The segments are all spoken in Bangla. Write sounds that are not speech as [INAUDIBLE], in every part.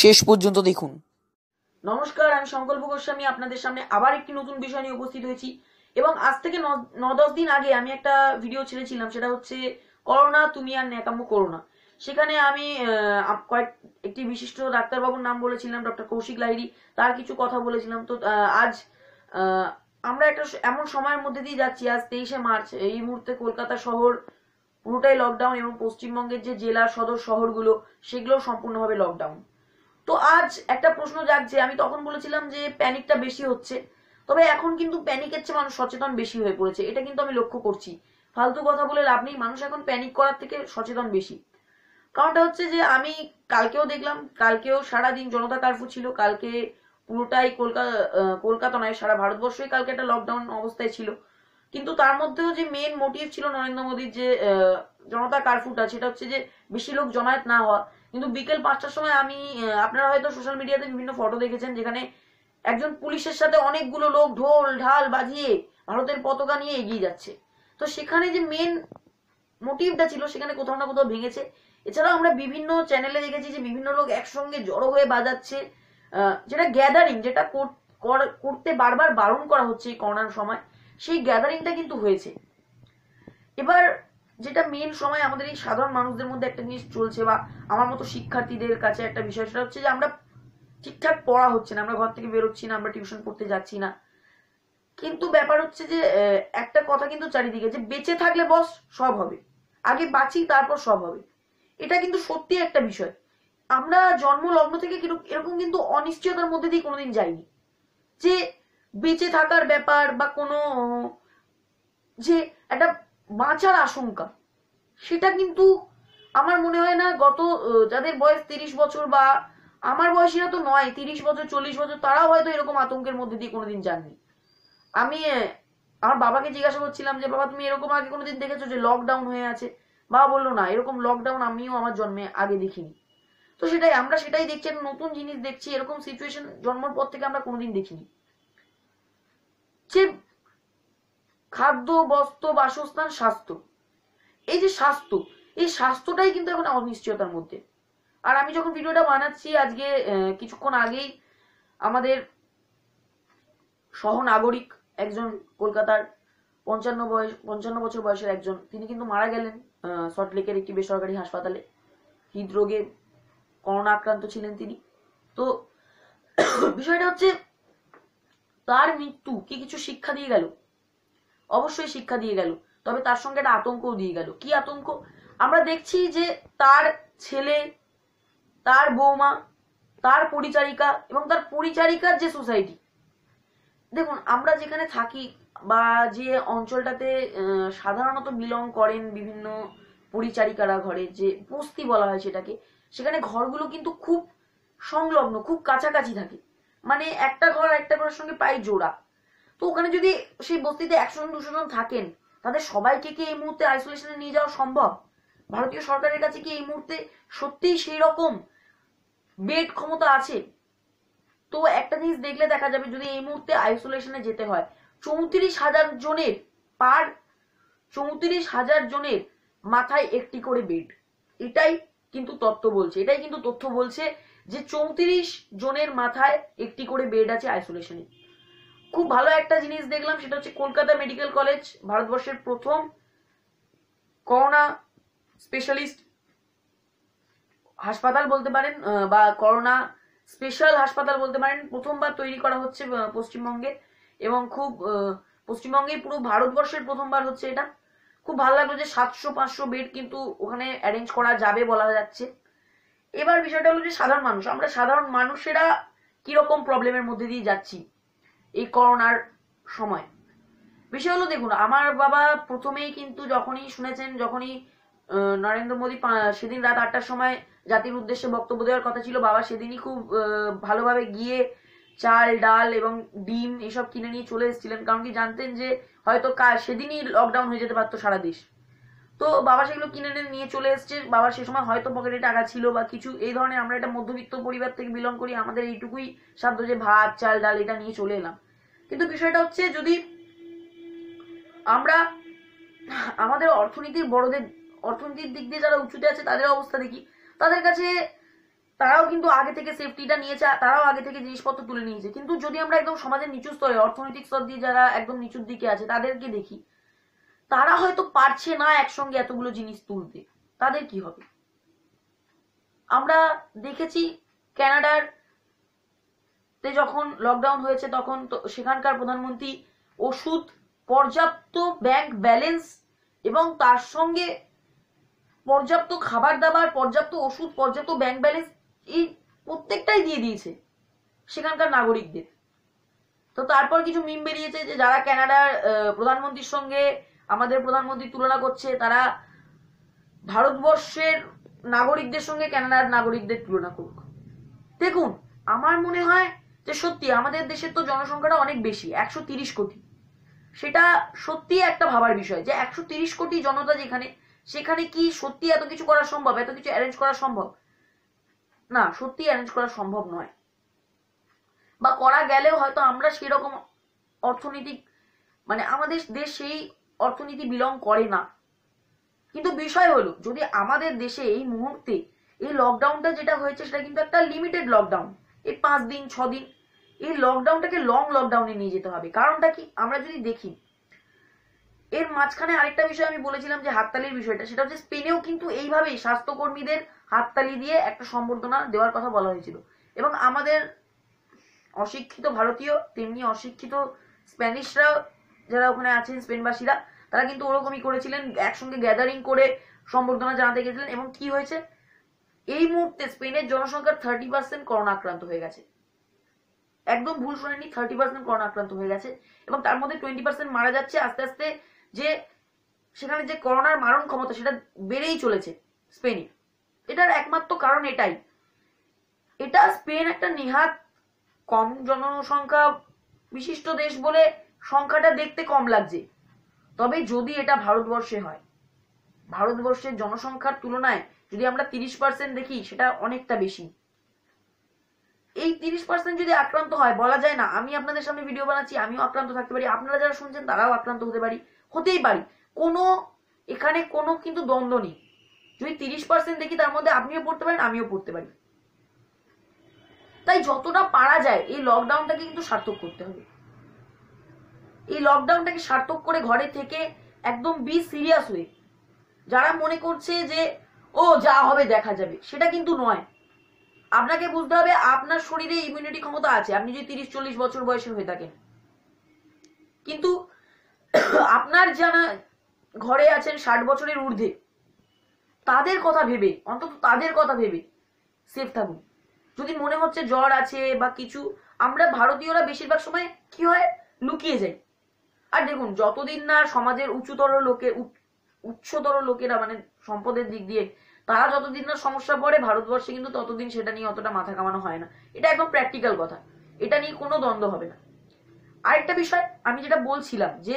শেষ পর্যন্ত দেখুন নমস্কার আমি সংকল্প গোস্বামী আপনাদের সামনে আবার একটি নতুন বিষয় নিয়ে উপস্থিত হয়েছি এবং আজ থেকে ন দশ দিন আগে আমি একটা ভিডিও ছেড়েছিলাম সেটা হচ্ছে করোনা তুমি আর ন্যাকাম্য করোনা সেখানে আমি কয়েক একটি বিশিষ্ট ডাক্তারবাবুর নাম বলেছিলাম ডক্টর কৌশিক লাহিড়ি তার কিছু কথা বলেছিলাম তো আজ আমরা একটা এমন সময়ের মধ্যে দিয়ে যাচ্ছি আজ তেইশে মার্চ এই মুহূর্তে কলকাতা শহর পুরোটাই লকডাউন এবং পশ্চিমবঙ্গের যে জেলা সদর শহরগুলো সেগুলো সম্পূর্ণভাবে লকডাউন তো আজ একটা প্রশ্ন জাগছে আমি তখন বলেছিলাম যে প্যানিকটা বেশি হচ্ছে তবে এখন কিন্তু প্যানিকের চেয়ে মানুষ সচেতন বেশি হয়ে পড়েছে এটা কিন্তু আমি লক্ষ্য করছি ফালতু কথা বলে লাভ নেই মানুষ এখন প্যানিক করার থেকে সচেতন বেশি কারণটা হচ্ছে যে আমি কালকেও দেখলাম কালকেও সারাদিন জনতা কারফু ছিল কালকে পুরোটাই কলকাতা কলকাতা নয় সারা ভারতবর্ষে কালকে একটা লকডাউন অবস্থায় ছিল কিন্তু তার মধ্যেও যে মেন মোটিভ ছিল নরেন্দ্র মোদীর যে জনতা কারফুটা সেটা হচ্ছে যে বেশি লোক জমায়েত না হওয়া কিন্তু বিকেল পাঁচটার সময় আমি আপনারা হয়তো সোশ্যাল মিডিয়াতে বিভিন্ন ফটো দেখেছেন যেখানে একজন পুলিশের সাথে অনেকগুলো লোক ঢোল ঢাল বাজিয়ে ভারতের পতাকা নিয়ে এগিয়ে যাচ্ছে তো সেখানে যে মেন মোটিভটা ছিল সেখানে কোথাও না কোথাও ভেঙেছে এছাড়াও আমরা বিভিন্ন চ্যানেলে দেখেছি যে বিভিন্ন লোক একসঙ্গে জড়ো হয়ে বাজাচ্ছে যেটা গ্যাদারিং যেটা করতে বারবার বারণ করা হচ্ছে এই করোনার সময় সেই গ্যাদারিংটা কিন্তু হয়েছে এবার যেটা মেন সময় আমাদের এই সাধারণ মানুষদের মধ্যে একটা জিনিস চলছে বা আমার মতো শিক্ষার্থীদের কাছে একটা বিষয় সেটা হচ্ছে যে আমরা ঠিকঠাক পড়া হচ্ছে না আমরা ঘর থেকে বেরোচ্ছি না আমরা টিউশন পড়তে যাচ্ছি না কিন্তু ব্যাপার হচ্ছে যে একটা কথা কিন্তু চারিদিকে যে বেঁচে থাকলে বস সব হবে আগে বাঁচি তারপর সব হবে এটা কিন্তু সত্যি একটা বিষয় আমরা জন্ম লগ্ন থেকে এরকম কিন্তু অনিশ্চয়তার মধ্যে দিয়ে কোনোদিন যাইনি যে বেঁচে থাকার ব্যাপার বা কোনো যে একটা বাঁচার আশঙ্কা সেটা কিন্তু আমার মনে হয় না গত যাদের বয়স তিরিশ বছর বা আমার বয়সীরা তো নয় তিরিশ বছর চল্লিশ বছর তারাও হয়তো এরকম আতঙ্কের মধ্যে দিয়ে কোনোদিন যাননি আমি আমার বাবাকে জিজ্ঞাসা করছিলাম যে বাবা তুমি এরকম আগে কোনোদিন দেখেছো যে লকডাউন হয়ে আছে বাবা বললো না এরকম লকডাউন আমিও আমার জন্মে আগে দেখিনি তো সেটাই আমরা সেটাই দেখছি একটা নতুন জিনিস দেখছি এরকম সিচুয়েশন জন্মের পর থেকে আমরা কোনোদিন দেখিনি যে খাদ্য বস্ত্র বাসস্থান স্বাস্থ্য এই যে স্বাস্থ্য এই স্বাস্থ্যটাই কিন্তু এখন অনিশ্চয়তার মধ্যে আর আমি যখন ভিডিওটা বানাচ্ছি আজকে কিছুক্ষণ আগেই আমাদের সহনাগরিক একজন কলকাতার পঞ্চান্ন বয়স পঞ্চান্ন বছর বয়সের একজন তিনি কিন্তু মারা গেলেন সল্টলেকের একটি বেসরকারি হাসপাতালে হৃদরোগে করোনা আক্রান্ত ছিলেন তিনি তো বিষয়টা হচ্ছে তার মৃত্যু কি কিছু শিক্ষা দিয়ে গেল অবশ্যই শিক্ষা দিয়ে গেল তবে তার সঙ্গে একটা আতঙ্কও দিয়ে গেল কি আতঙ্ক আমরা দেখছি যে তার ছেলে তার বৌমা তার পরিচারিকা এবং তার পরিচারিকার যে সোসাইটি দেখুন আমরা যেখানে থাকি বা যে অঞ্চলটাতে সাধারণত বিলং করেন বিভিন্ন পরিচারিকারা ঘরে যে বস্তি বলা হয় সেটাকে সেখানে ঘরগুলো কিন্তু খুব সংলগ্ন খুব কাছাকাছি থাকে মানে একটা ঘর একটা ঘরের সঙ্গে প্রায় জোড়া তো ওখানে যদি সেই বস্তিতে একশো জন দুশো জন থাকেন তাদের সবাইকে কি এই মুহূর্তে আইসোলেশনে নিয়ে যাওয়া সম্ভব ভারতীয় সরকারের কাছে কি এই মুহূর্তে সত্যিই সেই রকম বেড ক্ষমতা আছে তো একটা জিনিস দেখলে দেখা যাবে যদি এই মুহূর্তে আইসোলেশনে যেতে হয় চৌত্রিশ হাজার জনের পার চৌত্রিশ হাজার জনের মাথায় একটি করে বেড এটাই কিন্তু তত্ত্ব বলছে এটাই কিন্তু তথ্য বলছে যে চৌত্রিশ জনের মাথায় একটি করে বেড আছে আইসোলেশনে খুব ভালো একটা জিনিস দেখলাম সেটা হচ্ছে কলকাতা মেডিকেল কলেজ ভারতবর্ষের প্রথম করোনা স্পেশালিস্ট হাসপাতাল বলতে পারেন বা করোনা স্পেশাল হাসপাতাল বলতে পারেন প্রথমবার তৈরি করা হচ্ছে পশ্চিমবঙ্গে এবং খুব পশ্চিমবঙ্গে পুরো ভারতবর্ষের প্রথমবার হচ্ছে এটা খুব ভালো লাগলো যে সাতশো পাঁচশো বেড কিন্তু ওখানে অ্যারেঞ্জ করা যাবে বলা যাচ্ছে এবার বিষয়টা হলো যে সাধারণ মানুষ আমরা সাধারণ মানুষেরা কিরকম প্রবলেমের মধ্যে দিয়ে যাচ্ছি এই করোনার সময় বিষয় হলো দেখুন আমার বাবা প্রথমেই কিন্তু যখনই শুনেছেন যখনই নরেন্দ্র মোদী সেদিন রাত আটটার সময় জাতির উদ্দেশ্যে বক্তব্য দেওয়ার কথা ছিল বাবা সেদিনই খুব ভালোভাবে গিয়ে চাল ডাল এবং ডিম এসব কিনে নিয়ে চলে এসেছিলেন কারণ কি জানতেন যে হয়তো সেদিনই লকডাউন হয়ে যেতে পারতো সারা দেশ তো বাবা সেগুলো কিনে নিয়ে চলে এসছে বাবার সে সময় হয়তো পকেটে টাকা ছিল বা কিছু এই ধরনের আমরা একটা মধ্যবিত্ত পরিবার থেকে বিলং করি আমাদের এইটুকুই সাধ্য যে ভাত চাল ডাল এটা নিয়ে চলে এলাম কিন্তু বিষয়টা হচ্ছে যদি আমরা আমাদের অর্থনীতির বড়দের অর্থনীতির দিক দিয়ে যারা উঁচুতে আছে তাদের অবস্থা দেখি তাদের কাছে তারাও কিন্তু আগে থেকে সেফটিটা নিয়েছে তারাও আগে থেকে জিনিসপত্র তুলে নিয়েছে কিন্তু যদি আমরা একদম সমাজের নিচু স্তরে অর্থনৈতিক স্তর দিয়ে যারা একদম নিচুর দিকে আছে তাদেরকে দেখি তারা হয়তো পারছে না একসঙ্গে এতগুলো জিনিস তুলতে তাদের কি হবে আমরা দেখেছি ক্যানাডার তে যখন লকডাউন হয়েছে তখন সেখানকার প্রধানমন্ত্রী ওষুধ পর্যাপ্ত ব্যাংক ব্যালেন্স এবং তার সঙ্গে পর্যাপ্ত খাবার দাবার পর্যাপ্ত ওষুধ পর্যাপ্ত ব্যাংক ব্যালেন্স এই প্রত্যেকটাই দিয়ে দিয়েছে সেখানকার নাগরিকদের তো তারপর কিছু মিম বেরিয়েছে যে যারা ক্যানাডার প্রধানমন্ত্রীর সঙ্গে আমাদের প্রধানমন্ত্রী তুলনা করছে তারা ভারতবর্ষের নাগরিকদের সঙ্গে কানাডার নাগরিকদের তুলনা করুক দেখুন আমার মনে হয় যে সত্যি আমাদের দেশের তো জনসংখ্যাটা অনেক বেশি একশো তিরিশ কোটি সেটা সত্যি একটা ভাবার বিষয় যে একশো তিরিশ কোটি জনতা যেখানে সেখানে কি সত্যি এত কিছু করা সম্ভব এত কিছু অ্যারেঞ্জ করা সম্ভব না সত্যি অ্যারেঞ্জ করা সম্ভব নয় বা করা গেলেও হয়তো আমরা সেরকম অর্থনৈতিক মানে আমাদের দেশ সেই অর্থনীতি বিলং করে না কিন্তু বিষয় হলো যদি আমাদের দেশে এই মুহূর্তে এই লকডাউনটা যেটা হয়েছে সেটা কিন্তু একটা লিমিটেড লকডাউন এই পাঁচ দিন ছ দিন এই লকডাউনটাকে লং লকডাউনে নিয়ে যেতে হবে কারণটা কি আমরা যদি দেখি এর মাঝখানে আরেকটা বিষয় আমি বলেছিলাম যে হাততালির বিষয়টা সেটা হচ্ছে স্পেনেও কিন্তু এইভাবেই স্বাস্থ্যকর্মীদের হাততালি দিয়ে একটা সম্বর্ধনা দেওয়ার কথা বলা হয়েছিল এবং আমাদের অশিক্ষিত ভারতীয় তেমনি অশিক্ষিত স্প্যানিশরা যারা ওখানে আছেন স্পেনবাসীরা তারা কিন্তু ওরকমই করেছিলেন একসঙ্গে গ্যাদারিং করে সম্বর্ধনা জানাতে গেছিলেন এবং কি হয়েছে এই মুহূর্তে স্পেনের জনসংখ্যার থার্টি পার্সেন্ট করোনা আক্রান্ত হয়ে গেছে একদম ভুল শোনেনি থার্টি পার্সেন্ট করোনা আক্রান্ত হয়ে গেছে এবং তার মধ্যে টোয়েন্টি পার্সেন্ট মারা যাচ্ছে আস্তে আস্তে যে সেখানে যে করোনার মারণ ক্ষমতা সেটা বেড়েই চলেছে স্পেনে এটার একমাত্র কারণ এটাই এটা স্পেন একটা নিহাত কম জনসংখ্যা বিশিষ্ট দেশ বলে সংখ্যাটা দেখতে কম লাগছে তবে যদি এটা ভারতবর্ষে হয় ভারতবর্ষের জনসংখ্যার তুলনায় যদি আমরা তিরিশ পার্সেন্ট দেখি সেটা অনেকটা বেশি এই তিরিশ পার্সেন্ট যদি আক্রান্ত হয় বলা যায় না আমি আপনাদের সামনে ভিডিও বানাচ্ছি আমিও আক্রান্ত থাকতে পারি আপনারা যারা শুনছেন তারাও আক্রান্ত হতে পারি হতেই পারি কোনো এখানে কোনো কিন্তু দ্বন্দ্ব নেই যদি তিরিশ পার্সেন্ট দেখি তার মধ্যে আপনিও পড়তে পারেন আমিও পড়তে পারি তাই যতটা পারা যায় এই লকডাউনটাকে কিন্তু সার্থক করতে হবে এই লকডাউনটাকে সার্থক করে ঘরে থেকে একদম বি সিরিয়াস হয়ে যারা মনে করছে যে ও যা হবে দেখা যাবে সেটা কিন্তু নয় আপনাকে বুঝতে হবে আপনার শরীরে ইমিউনিটি ক্ষমতা আছে আপনি যদি তিরিশ চল্লিশ বছর বয়সের হয়ে থাকেন কিন্তু [CLEARS THROAT] আপনার যারা ঘরে আছেন ষাট বছরের ঊর্ধ্বে তাদের কথা ভেবে অন্তত তাদের কথা ভেবে সেফ থাকুন যদি মনে হচ্ছে জ্বর আছে বা কিছু আমরা ভারতীয়রা বেশিরভাগ সময় কি হয় লুকিয়ে যায় আর দেখুন যতদিন না সমাজের উচ্চতর লোকে উচ্চতর লোকেরা মানে সম্পদের দিক দিয়ে তারা যতদিন না সমস্যা পড়ে ভারতবর্ষে কিন্তু ততদিন সেটা নিয়ে অতটা মাথা কামানো হয় না এটা একদম প্র্যাকটিক্যাল কথা এটা নিয়ে কোনো দ্বন্দ্ব হবে না আরেকটা বিষয় আমি যেটা বলছিলাম যে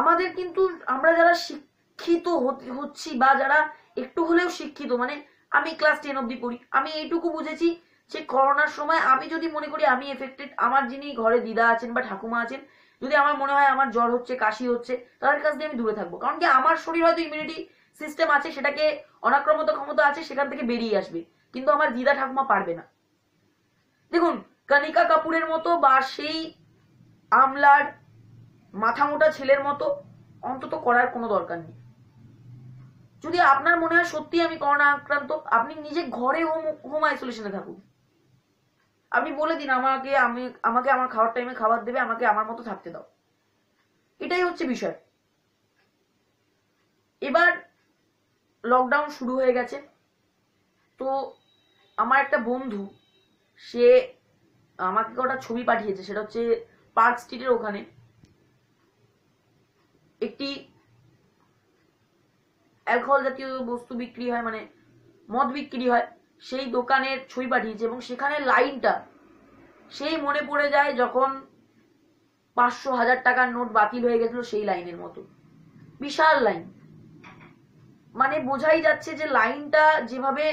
আমাদের কিন্তু আমরা যারা শিক্ষিত হচ্ছি বা যারা একটু হলেও শিক্ষিত মানে আমি ক্লাস টেন অব্দি পড়ি আমি এইটুকু বুঝেছি সেই করোনার সময় আমি যদি মনে করি আমি এফেক্টেড আমার যিনি ঘরে দিদা আছেন বা ঠাকুমা আছেন যদি আমার মনে হয় আমার জ্বর হচ্ছে কাশি হচ্ছে তাদের কাছ দিয়ে আমি দূরে থাকবো কারণ কি আমার শরীর হয়তো ইমিউনিটি সিস্টেম আছে সেটাকে অনাক্রমত ক্ষমতা আছে সেখান থেকে বেরিয়ে আসবে কিন্তু আমার দিদা ঠাকুমা পারবে না দেখুন কানিকা কাপুরের মতো বা সেই আমলার মাথা মোটা ছেলের মতো অন্তত করার কোনো দরকার নেই যদি আপনার মনে হয় সত্যি আমি করোনা আক্রান্ত আপনি নিজে ঘরে হোম হোম আইসোলেশনে থাকুন আপনি বলে দিন আমাকে আমি আমাকে আমার খাওয়ার টাইমে খাবার দেবে আমাকে আমার মতো থাকতে দাও এটাই হচ্ছে বিষয় এবার লকডাউন শুরু হয়ে গেছে তো আমার একটা বন্ধু সে আমাকে কটা ছবি পাঠিয়েছে সেটা হচ্ছে পার্ক স্ট্রিটের ওখানে একটি অ্যালকোহল জাতীয় বস্তু বিক্রি হয় মানে মদ বিক্রি হয় সেই দোকানের ছবি পাঠিয়েছে এবং সেখানে লাইনটা সেই মনে পড়ে যায় যখন পাঁচশো হাজার টাকার নোট বাতিল হয়ে গেছিল সেই লাইনের মতো বিশাল লাইন মানে বোঝাই যাচ্ছে যে লাইনটা যেভাবে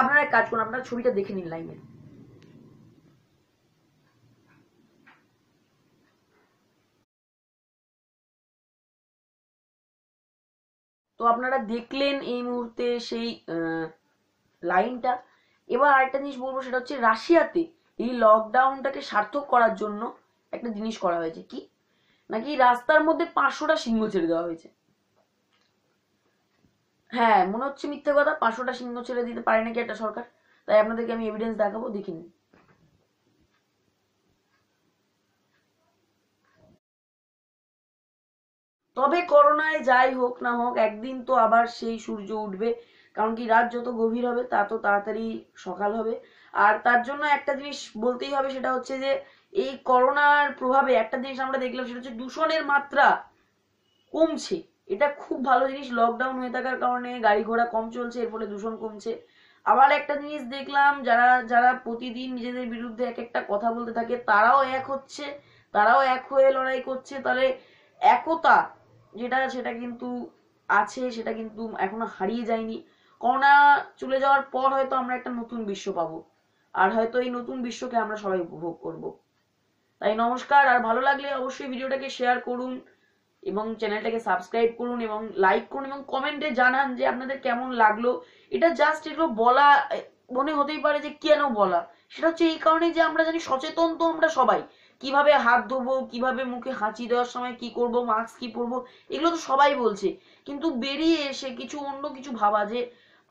আপনারা কাজ করুন আপনারা ছবিটা দেখে নিন লাইনের তো আপনারা দেখলেন এই মুহূর্তে সেই আহ লাইনটা এবার আরেকটা জিনিস বলবো সেটা হচ্ছে রাশিয়াতে এই লকডাউনটাকে সার্থক করার জন্য একটা জিনিস করা হয়েছে কি নাকি রাস্তার মধ্যে পাঁচশোটা সিংহ ছেড়ে দেওয়া হয়েছে হ্যাঁ মনে হচ্ছে মিথ্যে কথা পাঁচশোটা সিংহ ছেড়ে দিতে পারে নাকি একটা সরকার তাই আপনাদেরকে আমি এভিডেন্স দেখাবো দেখে নিন তবে করোনায় যাই হোক না হোক একদিন তো আবার সেই সূর্য উঠবে কারণ কি রাত যত গভীর হবে তা তো তাড়াতাড়ি সকাল হবে আর তার জন্য একটা জিনিস বলতেই হবে সেটা হচ্ছে যে এই করোনার প্রভাবে একটা জিনিস আমরা দেখলাম সেটা হচ্ছে দূষণের মাত্রা কমছে এটা খুব ভালো জিনিস লকডাউন হয়ে থাকার কারণে গাড়ি ঘোড়া কম চলছে এর ফলে দূষণ কমছে আবার একটা জিনিস দেখলাম যারা যারা প্রতিদিন নিজেদের বিরুদ্ধে এক একটা কথা বলতে থাকে তারাও এক হচ্ছে তারাও এক হয়ে লড়াই করছে তাহলে একতা যেটা সেটা কিন্তু আছে সেটা কিন্তু এখনো হারিয়ে যায়নি করোনা চলে যাওয়ার পর হয়তো আমরা একটা নতুন বিশ্ব পাবো আর হয়তো এই নতুন বিশ্বকে আমরা সবাই উপভোগ করব তাই নমস্কার আর ভালো লাগলে অবশ্যই ভিডিওটাকে শেয়ার করুন এবং চ্যানেলটাকে সাবস্ক্রাইব করুন এবং লাইক করুন এবং কমেন্টে জানান যে আপনাদের কেমন লাগলো এটা জাস্ট এগুলো বলা মনে হতেই পারে যে কেন বলা সেটা হচ্ছে এই কারণে যে আমরা জানি সচেতন তো আমরা সবাই কিভাবে হাত ধোবো কিভাবে মুখে হাঁচি দেওয়ার সময় কি করব মাস্ক কি পরবো এগুলো তো সবাই বলছে কিন্তু বেরিয়ে এসে কিছু অন্য কিছু ভাবা যে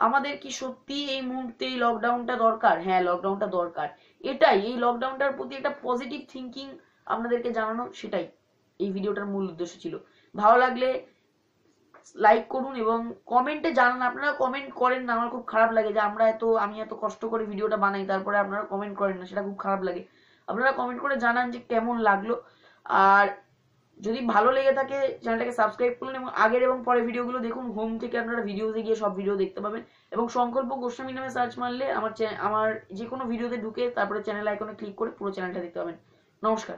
আমাদের কি সত্যি এই মুহূর্তে এই লকডাউনটা দরকার হ্যাঁ লকডাউনটা দরকার এটাই এই লকডাউনটার প্রতি একটা পজিটিভ থিঙ্কিং আপনাদেরকে জানানো সেটাই এই ভিডিওটার মূল উদ্দেশ্য ছিল ভালো লাগলে লাইক করুন এবং কমেন্টে জানান আপনারা কমেন্ট করেন না আমার খুব খারাপ লাগে যে আমরা এত আমি এত কষ্ট করে ভিডিওটা বানাই তারপরে আপনারা কমেন্ট করেন না সেটা খুব খারাপ লাগে আপনারা কমেন্ট করে জানান যে কেমন লাগলো আর যদি ভালো লেগে থাকে চ্যানেলটাকে সাবস্ক্রাইব করুন এবং আগের এবং পরে ভিডিওগুলো দেখুন হোম থেকে আপনারা ভিডিওতে গিয়ে সব ভিডিও দেখতে পাবেন এবং সংকল্প গোস্বামী নামে সার্চ মারলে আমার আমার যে কোনো ভিডিওতে ঢুকে তারপরে চ্যানেল আইকনে ক্লিক করে পুরো চ্যানেলটা দেখতে পাবেন নমস্কার